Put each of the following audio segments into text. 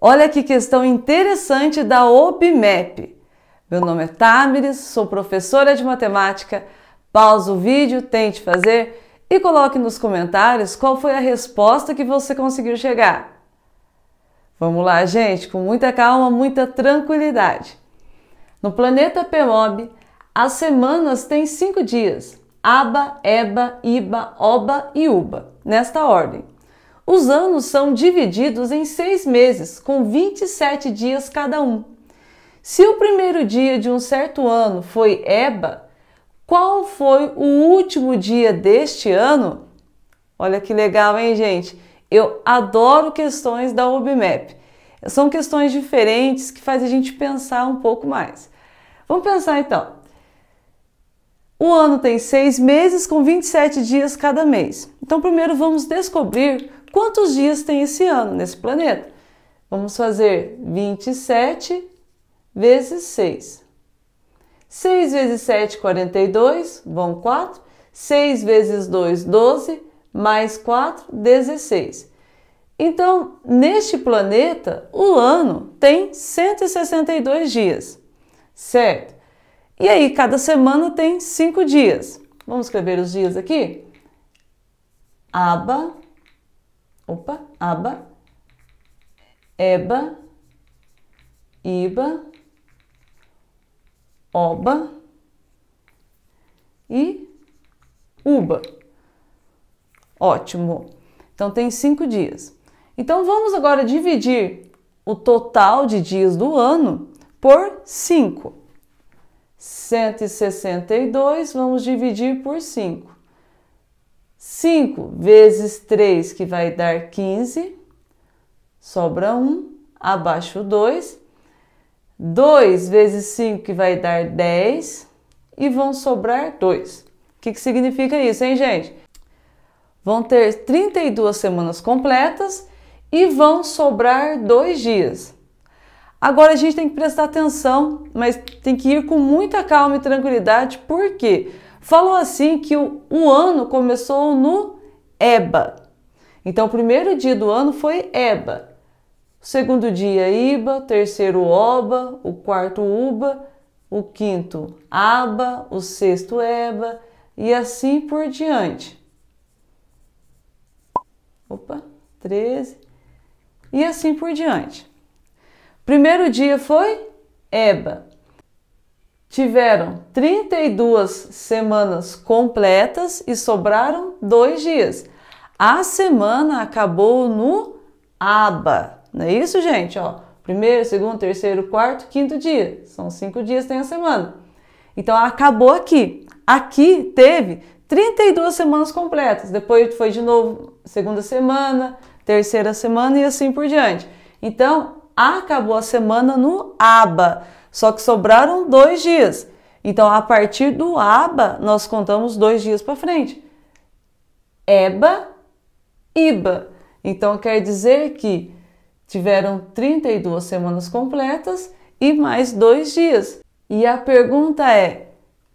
Olha que questão interessante da OBMEP. Meu nome é Tamiris, sou professora de matemática. Pausa o vídeo, tente fazer e coloque nos comentários qual foi a resposta que você conseguiu chegar. Vamos lá, gente, com muita calma, muita tranquilidade. No planeta PMOB, as semanas têm cinco dias: Aba, Eba, Iba, Oba e Uba, nesta ordem. Os anos são divididos em seis meses, com 27 dias cada um. Se o primeiro dia de um certo ano foi Eba, qual foi o último dia deste ano? Olha que legal, hein, gente? Eu adoro questões da UBMAP. São questões diferentes que fazem a gente pensar um pouco mais. Vamos pensar então. O ano tem seis meses com 27 dias cada mês. Então, primeiro vamos descobrir Quantos dias tem esse ano nesse planeta? Vamos fazer 27 vezes 6. 6 vezes 7, 42, vão 4. 6 vezes 2, 12, mais 4, 16. Então, neste planeta, o ano tem 162 dias, certo? E aí, cada semana tem 5 dias. Vamos escrever os dias aqui? Aba opa, aba, eba, iba, oba e uba. Ótimo. Então tem cinco dias. Então vamos agora dividir o total de dias do ano por 5. 162 vamos dividir por 5. 5 vezes 3, que vai dar 15, sobra 1, abaixo 2. 2 vezes 5, que vai dar 10, e vão sobrar 2. O que, que significa isso, hein, gente? Vão ter 32 semanas completas e vão sobrar 2 dias. Agora a gente tem que prestar atenção, mas tem que ir com muita calma e tranquilidade, por quê? Porque Falou assim que o, o ano começou no Eba. Então, o primeiro dia do ano foi Eba. segundo dia, Iba. terceiro, Oba. O quarto, Uba. O quinto, Aba. O sexto, Eba. E assim por diante. Opa, 13. E assim por diante. Primeiro dia foi Eba tiveram 32 semanas completas e sobraram dois dias. A semana acabou no aba, não é isso, gente? Ó, primeiro, segundo, terceiro, quarto, quinto dia. São cinco dias tem a semana. Então acabou aqui. Aqui teve 32 semanas completas. Depois foi de novo segunda semana, terceira semana e assim por diante. Então, acabou a semana no aba, só que sobraram dois dias. Então, a partir do aba, nós contamos dois dias para frente. Eba, iba. Então, quer dizer que tiveram 32 semanas completas e mais dois dias. E a pergunta é: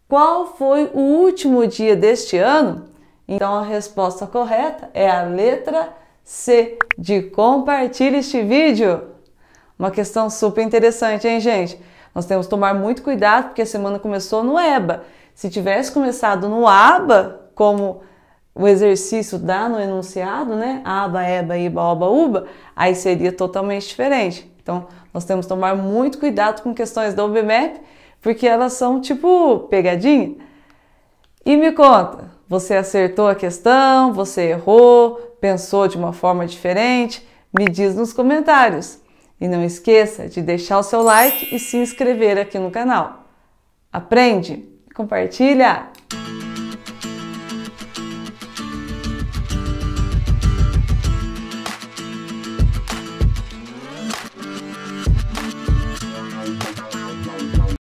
qual foi o último dia deste ano? Então, a resposta correta é a letra C de compartilhe este vídeo. Uma questão super interessante, hein, gente? Nós temos que tomar muito cuidado porque a semana começou no EBA. Se tivesse começado no ABA, como o exercício dá no enunciado, né? ABA, EBA, IBA, OBA, UBA, aí seria totalmente diferente. Então, nós temos que tomar muito cuidado com questões da UBMAP, porque elas são tipo pegadinha. E me conta, você acertou a questão? Você errou? Pensou de uma forma diferente? Me diz nos comentários. E não esqueça de deixar o seu like e se inscrever aqui no canal. Aprende, compartilha.